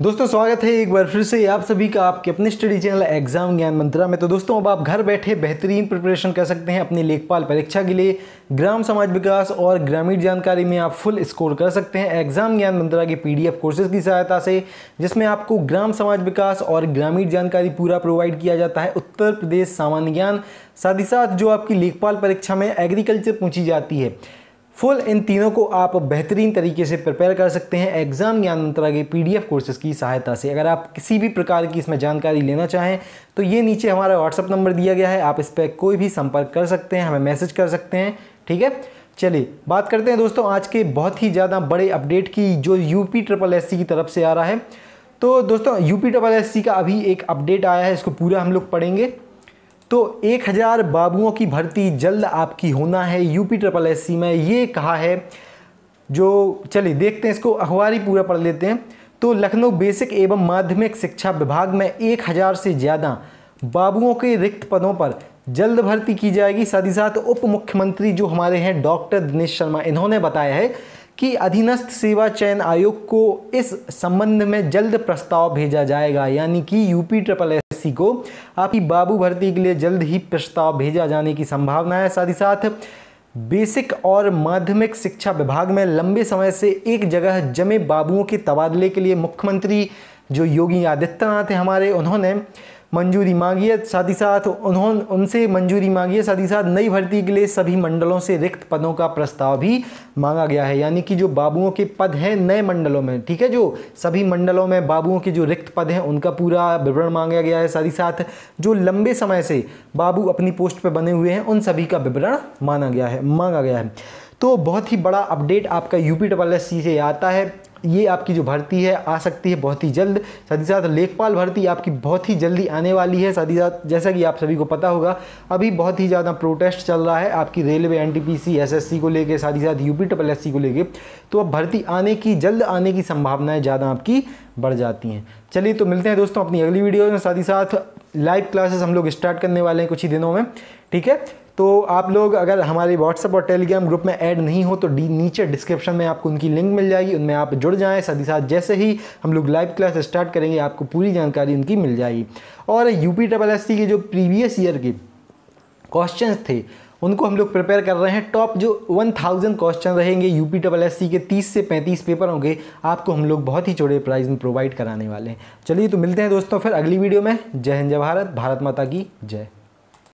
दोस्तों स्वागत है एक बार फिर से आप सभी का आपके अपने स्टडी चैनल एग्जाम ज्ञान मंत्रा में तो दोस्तों अब आप घर बैठे बेहतरीन प्रिपरेशन कर सकते हैं अपनी लेखपाल परीक्षा के लिए ग्राम समाज विकास और ग्रामीण जानकारी में आप फुल स्कोर कर सकते हैं एग्जाम ज्ञान मंत्रा के पीडीएफ कोर्सेज की सहायता से जिसमें आपको ग्राम समाज विकास और ग्रामीण जानकारी पूरा प्रोवाइड किया जाता है उत्तर प्रदेश सामान्य ज्ञान साथ ही साथ जो आपकी लेखपाल परीक्षा में एग्रीकल्चर पूछी जाती है फुल इन तीनों को आप बेहतरीन तरीके से प्रिपेयर कर सकते हैं एग्ज़ाम ज्ञान मंत्रा के पीडीएफ कोर्सेज़ की सहायता से अगर आप किसी भी प्रकार की इसमें जानकारी लेना चाहें तो ये नीचे हमारा व्हाट्सअप नंबर दिया गया है आप इस पर कोई भी संपर्क कर सकते हैं हमें मैसेज कर सकते हैं ठीक है चलिए बात करते हैं दोस्तों आज के बहुत ही ज़्यादा बड़े अपडेट की जो यूपी ट्रिपल एस की तरफ से आ रहा है तो दोस्तों यूपी ट्रिपल एस का अभी एक अपडेट आया है इसको पूरा हम लोग पढ़ेंगे तो 1000 बाबुओं की भर्ती जल्द आपकी होना है यूपी ट्रिपल एस में ये कहा है जो चलिए देखते हैं इसको अखबार ही पूरा पढ़ लेते हैं तो लखनऊ बेसिक एवं माध्यमिक शिक्षा विभाग में 1000 से ज़्यादा बाबुओं के रिक्त पदों पर जल्द भर्ती की जाएगी साथ ही साथ उप मुख्यमंत्री जो हमारे हैं डॉक्टर दिनेश शर्मा इन्होंने बताया है कि अधीनस्थ सेवा चयन आयोग को इस संबंध में जल्द प्रस्ताव भेजा जाएगा यानी कि यूपी ट्रिपल एससी को आपकी बाबू भर्ती के लिए जल्द ही प्रस्ताव भेजा जाने की संभावना है साथ ही साथ बेसिक और माध्यमिक शिक्षा विभाग में लंबे समय से एक जगह जमे बाबुओं के तबादले के लिए मुख्यमंत्री जो योगी आदित्यनाथ हैं हमारे उन्होंने मंजूरी मांगी है साथ ही साथ उन्होंने उनसे मंजूरी मांगी है साथ ही साथ नई भर्ती के लिए सभी मंडलों से रिक्त पदों का प्रस्ताव भी मांगा गया है यानी कि जो बाबुओं के पद हैं नए मंडलों में ठीक है जो सभी मंडलों में बाबुओं के जो रिक्त पद हैं उनका पूरा विवरण मांगा गया है साथ ही साथ जो लंबे समय से बाबू अपनी पोस्ट पर बने हुए हैं उन सभी का विवरण माना गया है मांगा गया है तो बहुत ही बड़ा अपडेट आपका यूपी डबल एस सी से आता है ये आपकी जो भर्ती है आ सकती है बहुत ही जल्द साथ ही साथ लेखपाल भर्ती आपकी बहुत ही जल्दी आने वाली है साथ ही साथ जैसा कि आप सभी को पता होगा अभी बहुत ही ज़्यादा प्रोटेस्ट चल रहा है आपकी रेलवे एन टी को लेकर साथ ही साथ यूपी ट्रिपल एस को लेकर तो अब भर्ती आने की जल्द आने की संभावनाएँ ज़्यादा आपकी बढ़ जाती हैं चलिए तो मिलते हैं दोस्तों अपनी अगली वीडियो में साथ ही साथ लाइव क्लासेस हम लोग स्टार्ट करने वाले हैं कुछ ही दिनों में ठीक है तो आप लोग अगर हमारे व्हाट्सअप और टेलीग्राम ग्रुप में ऐड नहीं हो तो डी नीचे डिस्क्रिप्शन में आपको उनकी लिंक मिल जाएगी उनमें आप जुड़ जाएँ साथ ही साथ जैसे ही हम लोग लाइव क्लास स्टार्ट करेंगे आपको पूरी जानकारी उनकी मिल जाएगी और यूपी डबल एस के जो प्रीवियस ईयर के क्वेश्चंस थे उनको हम लोग प्रिपेयर कर रहे हैं टॉप जो 1000 क्वेश्चन रहेंगे यू पी डबल एस के 30 से 35 पेपर होंगे आपको हम लोग बहुत ही छोटे प्राइस में प्रोवाइड कराने वाले हैं चलिए तो मिलते हैं दोस्तों फिर अगली वीडियो में जय हिंद जय भारत भारत माता की जय